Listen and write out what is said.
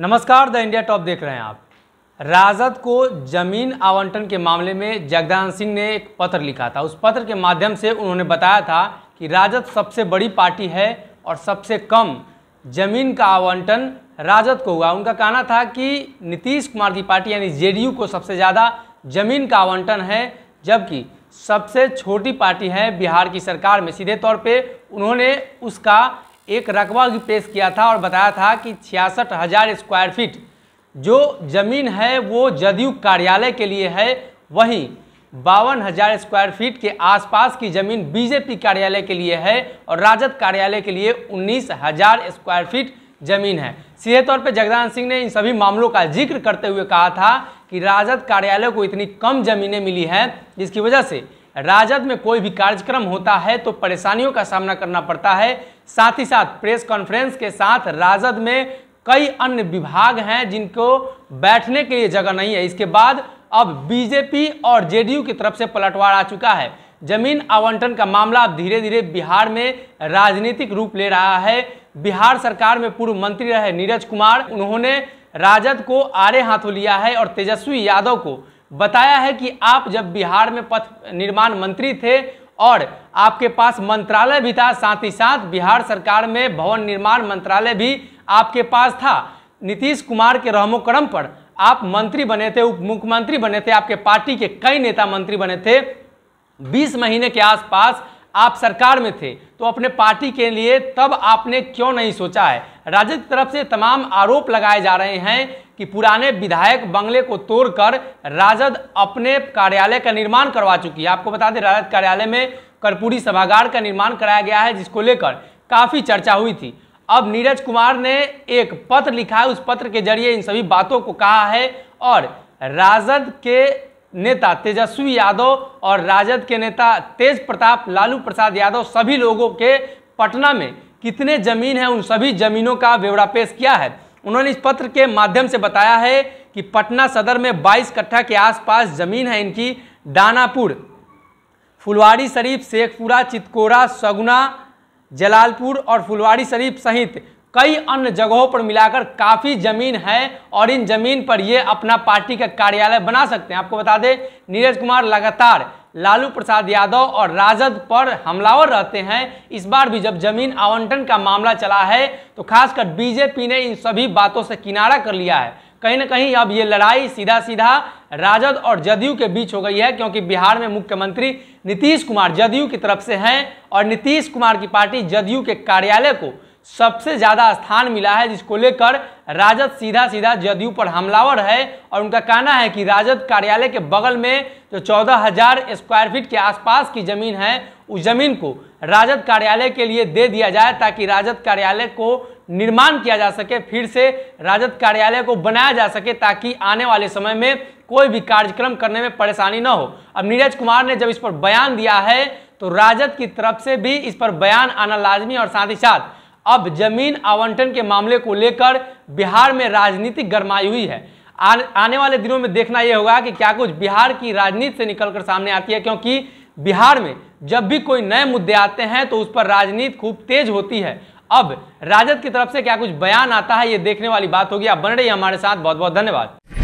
नमस्कार the India top देख रहे हैं आप राजद को जमीन आवंटन के मामले में जगदान सिंह ने एक पत्र लिखा था उस पत्र के माध्यम से उन्होंने बताया था कि राजद सबसे बड़ी पार्टी है और सबसे कम जमीन का आवंटन राजद को हुआ उनका कहना था कि नीतीश कुमार की पार्टी यानी जेडीयू को सबसे ज़्यादा जमीन का आवंटन है जबकि सबसे छोटी पार्टी है बिहार की सरकार में सीधे तौर पे उन्होंने उसका एक रकबा भी पेश किया था और बताया था कि छियासठ हज़ार स्क्वायर फीट जो ज़मीन है वो जदयू कार्यालय के लिए है वहीं बावन हज़ार स्क्वायर फीट के आसपास की ज़मीन बीजेपी कार्यालय के लिए है और राजद कार्यालय के लिए उन्नीस हज़ार स्क्वायर फीट जमीन है सीधे तौर पर जगदान सिंह ने इन सभी मामलों का जिक्र करते हुए कहा था कि राजद कार्यालय को इतनी कम जमीनें मिली हैं जिसकी वजह से राजद में कोई भी कार्यक्रम होता है तो परेशानियों का सामना करना पड़ता है साथ ही साथ प्रेस कॉन्फ्रेंस के साथ राजद में कई अन्य विभाग हैं जिनको बैठने के लिए जगह नहीं है इसके बाद अब बीजेपी और जेडीयू की तरफ से पलटवार आ चुका है जमीन आवंटन का मामला अब धीरे धीरे बिहार में राजनीतिक रूप ले रहा है बिहार सरकार में पूर्व मंत्री रहे नीरज कुमार उन्होंने राजद को आड़े हाथों लिया है और तेजस्वी यादव को बताया है कि आप जब बिहार में पथ निर्माण मंत्री थे और आपके पास मंत्रालय भी था साथ ही साथ बिहार सरकार में भवन निर्माण मंत्रालय भी आपके पास था नीतीश कुमार के रहमोक्रम पर आप मंत्री बने थे उप मुख्यमंत्री बने थे आपके पार्टी के कई नेता मंत्री बने थे 20 महीने के आसपास आप सरकार में थे तो अपने पार्टी के लिए तब आपने क्यों नहीं सोचा है राजद की तरफ से तमाम आरोप लगाए जा रहे हैं कि पुराने विधायक बंगले को तोड़कर राजद अपने कार्यालय का निर्माण करवा चुकी है आपको बता दें राजद कार्यालय में कर्पूरी सभागार का निर्माण कराया गया है जिसको लेकर काफ़ी चर्चा हुई थी अब नीरज कुमार ने एक पत्र लिखा है उस पत्र के जरिए इन सभी बातों को कहा है और राजद के नेता तेजस्वी यादव और राजद के नेता तेज प्रताप लालू प्रसाद यादव सभी लोगों के पटना में कितने जमीन है उन सभी जमीनों का ब्यौरा पेश किया है उन्होंने इस पत्र के माध्यम से बताया है कि पटना सदर में 22 कट्ठा के आसपास जमीन है इनकी दानापुर फुलवाड़ी शरीफ शेखपुरा चितकोरा सगुना जलालपुर और फुलवाड़ी शरीफ सहित कई अन्य जगहों पर मिलाकर काफ़ी ज़मीन है और इन ज़मीन पर ये अपना पार्टी का कार्यालय बना सकते हैं आपको बता दें नीरज कुमार लगातार लालू प्रसाद यादव और राजद पर हमलावर रहते हैं इस बार भी जब जमीन आवंटन का मामला चला है तो खासकर बीजेपी ने इन सभी बातों से किनारा कर लिया है कहीं ना कहीं अब ये लड़ाई सीधा सीधा राजद और जदयू के बीच हो गई है क्योंकि बिहार में मुख्यमंत्री नीतीश कुमार जदयू की तरफ से हैं और नीतीश कुमार की पार्टी जदयू के कार्यालय को सबसे ज़्यादा स्थान मिला है जिसको लेकर राजद सीधा सीधा जदयू पर हमलावर है और उनका कहना है कि राजद कार्यालय के बगल में जो चौदह हजार स्क्वायर फीट के आसपास की ज़मीन है उस ज़मीन को राजद कार्यालय के लिए दे दिया जाए ताकि राजद कार्यालय को निर्माण किया जा सके फिर से राजद कार्यालय को बनाया जा सके ताकि आने वाले समय में कोई भी कार्यक्रम करने में परेशानी न हो अब नीरज कुमार ने जब इस पर बयान दिया है तो राजद की तरफ से भी इस पर बयान आना लाजमी और साथ ही साथ अब जमीन आवंटन के मामले को लेकर बिहार में राजनीतिक गरमाई हुई है आने वाले दिनों में देखना यह होगा कि क्या कुछ बिहार की राजनीति से निकलकर सामने आती है क्योंकि बिहार में जब भी कोई नए मुद्दे आते हैं तो उस पर राजनीति खूब तेज होती है अब राजद की तरफ से क्या कुछ बयान आता है ये देखने वाली बात होगी आप बन रही हमारे साथ बहुत बहुत धन्यवाद